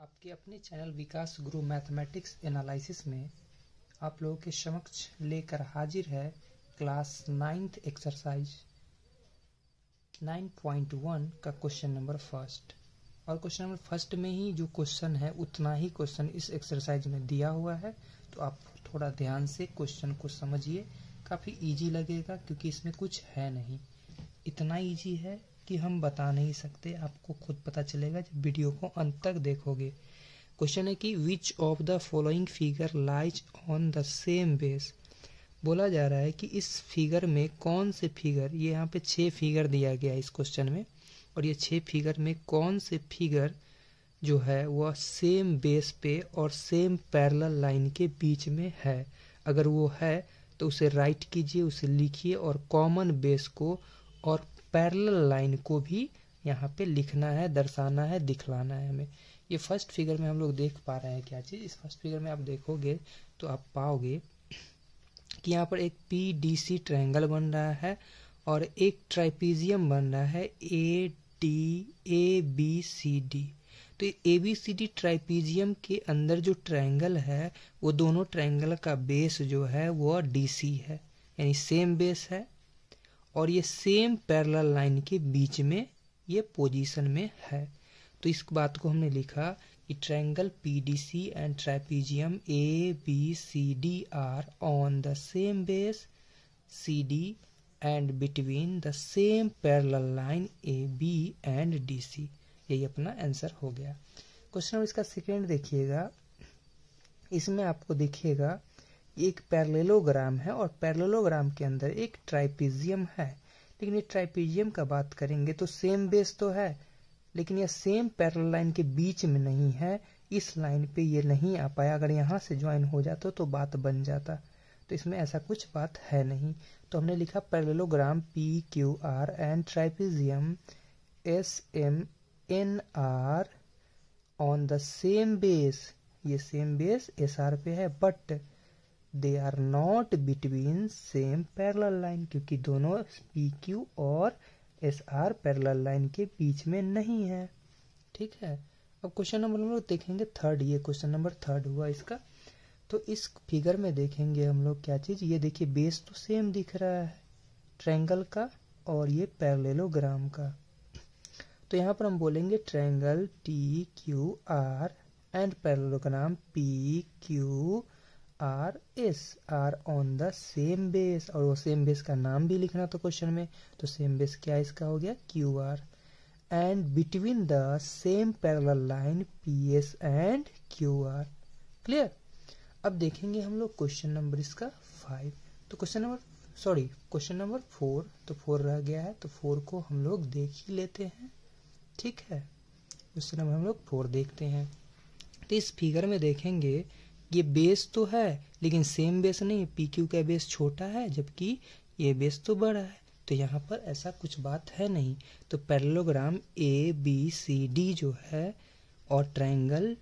आपके अपने चैनल विकास गुरु मैथमेटिक्स एनालिसिस में आप लोगों के समक्ष लेकर हाजिर है क्लास नाइन्थ एक्सरसाइज 9.1 का क्वेश्चन नंबर फर्स्ट और क्वेश्चन नंबर फर्स्ट में ही जो क्वेश्चन है उतना ही क्वेश्चन इस एक्सरसाइज में दिया हुआ है तो आप थोड़ा ध्यान से क्वेश्चन को समझिए काफ़ी इजी लगेगा क्योंकि इसमें कुछ है नहीं इतना इजी है कि हम बता नहीं सकते आपको खुद पता चलेगा जब वीडियो को अंत तक देखोगे क्वेश्चन है कि which of the following figure lies on the same base बोला जा रहा है कि इस फिगर में कौन से फिगर ये यहाँ पे छः फिगर दिया गया है इस क्वेश्चन में और ये छः फिगर में कौन से फिगर जो है वह सेम बेस पे और सेम पैरल लाइन के बीच में है अगर वो है तो उसे राइट कीजिए उसे लिखिए और कॉमन बेस को और पैरेलल लाइन को भी यहाँ पे लिखना है दर्शाना है दिखलाना है हमें ये फर्स्ट फिगर में हम लोग देख पा रहे हैं क्या चीज़ इस फर्स्ट फिगर में आप देखोगे तो आप पाओगे कि यहाँ पर एक पी डी सी ट्रायंगल बन रहा है और एक ट्राइपीजियम बन रहा है A D A B C D तो ए बी सी डी ट्राइपीजियम के अंदर जो ट्रायंगल है वो दोनों ट्रायंगल का बेस जो है वो डी सी है यानी सेम बेस है और ये सेम पैरल लाइन के बीच में ये पोजीशन में है तो इस बात को हमने लिखा कि triangle PDC and trapezium A B C D are on the same base C D and between the same parallel line A B and D C यही अपना आंसर हो गया क्वेश्चन नंबर इसका सेकेंड देखिएगा इसमें आपको देखिएगा एक पैरलेलोग्राम है और पैरलेलोग्राम के अंदर एक ट्राइपीजियम है लेकिन ये ट्राइपीजियम का बात करेंगे तो सेम बेस तो है लेकिन यह सेम पैरल लाइन के बीच में नहीं है इस लाइन पे ये नहीं आ पाया अगर यहाँ से ज्वाइन हो जाता तो बात बन जाता तो इसमें ऐसा कुछ बात है नहीं तो हमने लिखा parallelogram P Q R and trapezium S M N R on the same base ये सेम बेस एस आर पे है but they are not between same parallel line क्योंकि दोनों पी क्यू और एस आर पैरल लाइन के बीच में नहीं है ठीक है अब क्वेश्चन नंबर हम लोग देखेंगे थर्ड ये क्वेश्चन नंबर थर्ड हुआ इसका तो इस फिगर में देखेंगे हम लोग क्या चीज ये देखिए बेस तो सेम दिख रहा है ट्रैंगल का और ये पैरलेलोग्राम का तो यहाँ पर हम बोलेंगे triangle T Q R and parallelogram P Q R S R on the same base और वो सेम बेस का नाम भी लिखना था क्वेश्चन में तो सेम बेस क्या इसका हो गया Q R and between the same parallel line P S and Q R clear अब देखेंगे हम लोग क्वेश्चन नंबर इसका फाइव तो question number sorry question number four तो फोर रह गया है तो फोर को हम लोग देख ही लेते हैं ठीक है क्वेश्चन नंबर हम लोग फोर देखते हैं तो इस फिगर में देखेंगे ये बेस तो है लेकिन सेम बेस नहीं पी क्यू का बेस छोटा है जबकि ये बेस तो बड़ा है तो यहाँ पर ऐसा कुछ बात है नहीं तो parallelogram A B C D जो है और ट्रायंगल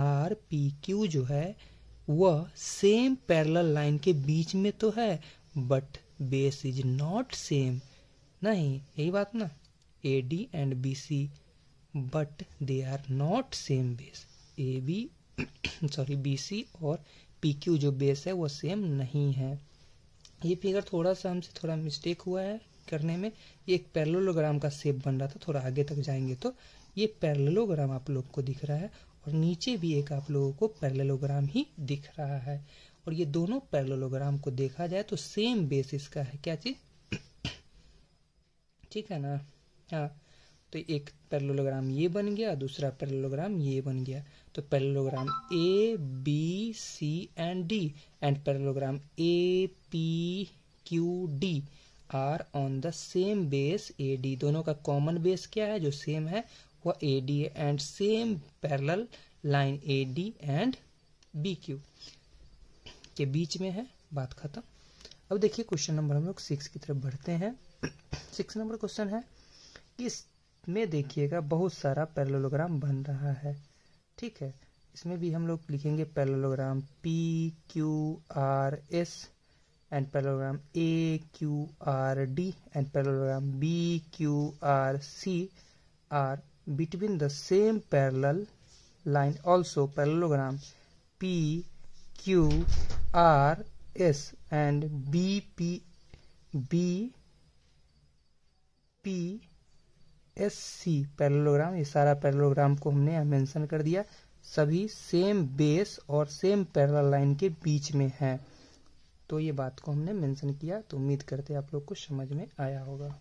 आर पी क्यू जो है वह सेम पैरेलल लाइन के बीच में तो है but base is not same नहीं यही बात ना A D and B C but they are not same base A B sorry BC और पी जो बेस है वो सेम नहीं है ये फिगर थोड़ा सा हमसे थोड़ा मिस्टेक हुआ है करने में ये एक पैरलोग्राम का सेप बन रहा था थोड़ा आगे तक जाएंगे तो ये पैरलोग्राम आप लोग को दिख रहा है और नीचे भी एक आप लोगों को पैरलोग्राम ही दिख रहा है और ये दोनों पैरलोग्राम को देखा जाए तो सेम बेसिस का है क्या चीज ठीक है ना हाँ तो एक पैरेललोग्राम ये बन गया दूसरा पैरेललोग्राम ये बन गया तो parallelogram A B C and D and parallelogram A P Q D are on the same base A D दोनों का कॉमन बेस क्या है जो सेम है वह A D and same parallel line A D and B Q के बीच में है बात खत्म अब देखिए क्वेश्चन नंबर हम लोग सिक्स की तरफ बढ़ते हैं सिक्स नंबर क्वेश्चन है कि में देखिएगा बहुत सारा पैरेललोग्राम बन रहा है ठीक है इसमें भी हम लोग लिखेंगे parallelogram P Q R S and parallelogram A Q R D and parallelogram B Q R C R between the same parallel line also parallelogram P Q R S and B P B P S C parallelogram ये सारा parallelogram को हमने mention कर दिया सभी same base और same parallel line के बीच में है तो ये बात को हमने मेंशन किया तो उम्मीद करते हैं आप लोग को समझ में आया होगा